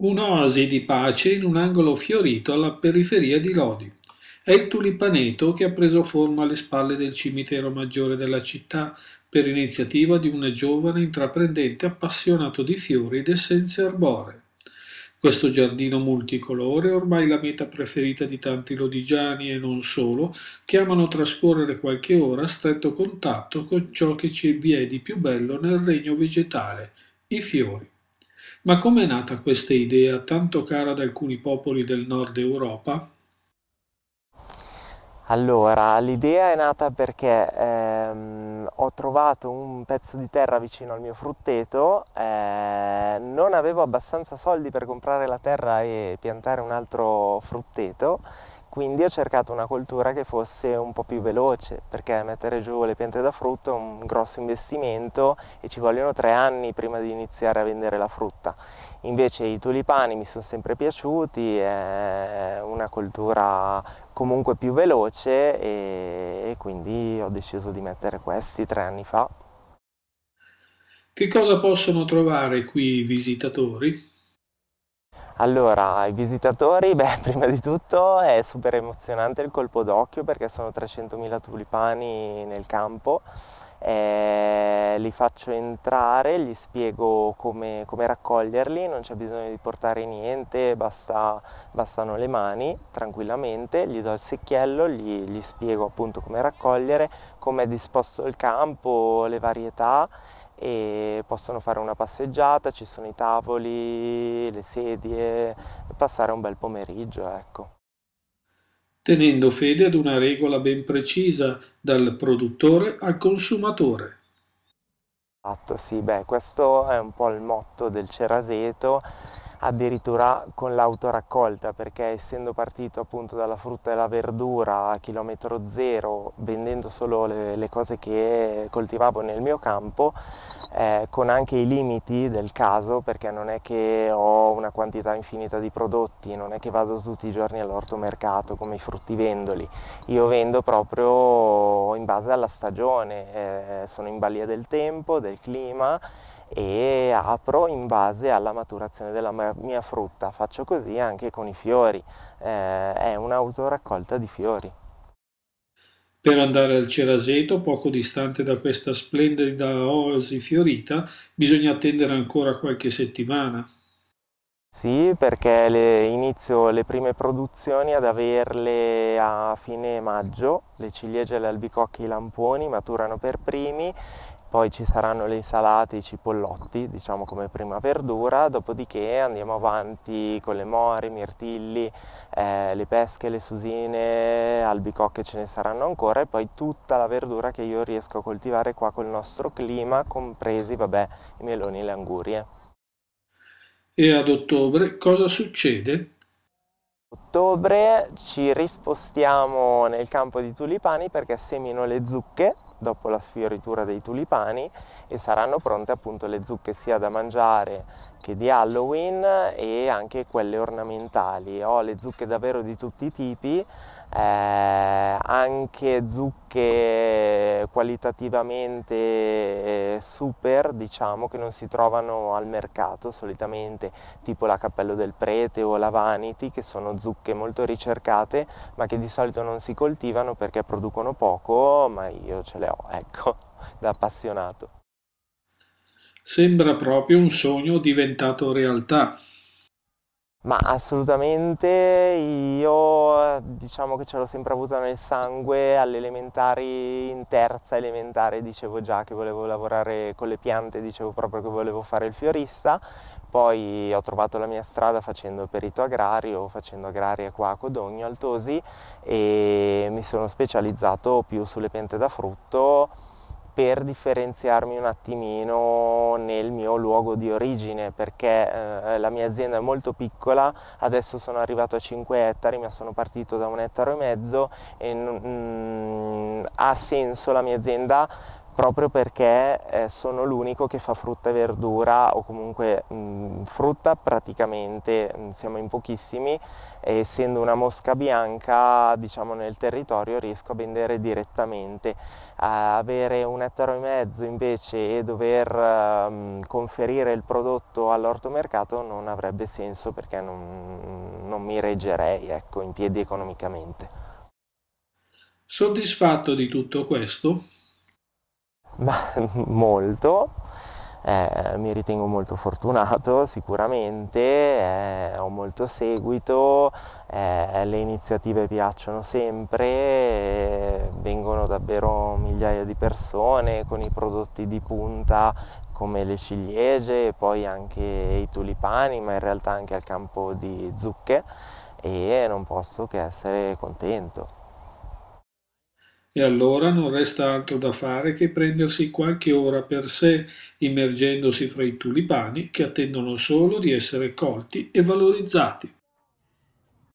Un'oasi di pace in un angolo fiorito alla periferia di Lodi. È il tulipaneto che ha preso forma alle spalle del cimitero maggiore della città per iniziativa di un giovane intraprendente appassionato di fiori ed essenze arboree. Questo giardino multicolore è ormai la meta preferita di tanti lodigiani e non solo, che amano trascorrere qualche ora a stretto contatto con ciò che ci vi è di più bello nel regno vegetale, i fiori. Ma com'è nata questa idea tanto cara ad alcuni popoli del nord Europa? Allora, l'idea è nata perché ehm, ho trovato un pezzo di terra vicino al mio frutteto, eh, non avevo abbastanza soldi per comprare la terra e piantare un altro frutteto quindi ho cercato una coltura che fosse un po' più veloce, perché mettere giù le piante da frutto è un grosso investimento e ci vogliono tre anni prima di iniziare a vendere la frutta. Invece i tulipani mi sono sempre piaciuti, è una coltura comunque più veloce e, e quindi ho deciso di mettere questi tre anni fa. Che cosa possono trovare qui i visitatori? Allora, i visitatori, beh, prima di tutto è super emozionante il colpo d'occhio perché sono 300.000 tulipani nel campo eh, li faccio entrare, gli spiego come, come raccoglierli, non c'è bisogno di portare niente, basta, bastano le mani tranquillamente, gli do il secchiello, gli, gli spiego appunto come raccogliere, come è disposto il campo, le varietà e possono fare una passeggiata, ci sono i tavoli, le sedie, passare un bel pomeriggio, ecco tenendo fede ad una regola ben precisa dal produttore al consumatore. Esatto, sì, beh, questo è un po' il motto del Ceraseto addirittura con l'autoraccolta perché essendo partito appunto dalla frutta e la verdura a chilometro zero vendendo solo le, le cose che coltivavo nel mio campo eh, con anche i limiti del caso perché non è che ho una quantità infinita di prodotti non è che vado tutti i giorni all'ortomercato come i fruttivendoli io vendo proprio in base alla stagione eh, sono in balia del tempo del clima e apro in base alla maturazione della mia frutta. Faccio così anche con i fiori, eh, è un'autoraccolta di fiori. Per andare al Ceraseto, poco distante da questa splendida oasi fiorita, bisogna attendere ancora qualche settimana. Sì, perché le, inizio le prime produzioni ad averle a fine maggio, le ciliegie, le albicocche, i lamponi maturano per primi poi ci saranno le insalate, i cipollotti, diciamo come prima verdura, dopodiché andiamo avanti con le mori, i mirtilli, eh, le pesche, le susine, albicocche ce ne saranno ancora e poi tutta la verdura che io riesco a coltivare qua col nostro clima, compresi vabbè, i meloni e le angurie. E ad ottobre cosa succede? Ottobre ci rispostiamo nel campo di tulipani perché semino le zucche dopo la sfioritura dei tulipani e saranno pronte appunto le zucche sia da mangiare che di Halloween e anche quelle ornamentali. Ho le zucche davvero di tutti i tipi, eh, anche zucche qualitativamente eh, super diciamo che non si trovano al mercato solitamente tipo la cappello del prete o la vanity che sono zucche molto ricercate ma che di solito non si coltivano perché producono poco ma io ce le ho ecco da appassionato sembra proprio un sogno diventato realtà ma assolutamente, io diciamo che ce l'ho sempre avuta nel sangue, alle elementari, in terza elementare dicevo già che volevo lavorare con le piante, dicevo proprio che volevo fare il fiorista, poi ho trovato la mia strada facendo perito agrario, facendo agraria qua a Codogno, Altosi e mi sono specializzato più sulle piante da frutto per differenziarmi un attimino nel mio luogo di origine perché eh, la mia azienda è molto piccola, adesso sono arrivato a 5 ettari, ma sono partito da un ettaro e mezzo e mm, ha senso la mia azienda proprio perché eh, sono l'unico che fa frutta e verdura o comunque mh, frutta praticamente mh, siamo in pochissimi e essendo una mosca bianca diciamo nel territorio riesco a vendere direttamente a avere un ettaro e mezzo invece e dover mh, ehm, conferire il prodotto all'ortomercato non avrebbe senso perché non, non mi reggerei ecco, in piedi economicamente soddisfatto di tutto questo ma molto. Eh, mi ritengo molto fortunato sicuramente, eh, ho molto seguito, eh, le iniziative piacciono sempre, eh, vengono davvero migliaia di persone con i prodotti di punta come le ciliegie e poi anche i tulipani, ma in realtà anche al campo di zucche e non posso che essere contento. E allora non resta altro da fare che prendersi qualche ora per sé, immergendosi fra i tulipani che attendono solo di essere colti e valorizzati.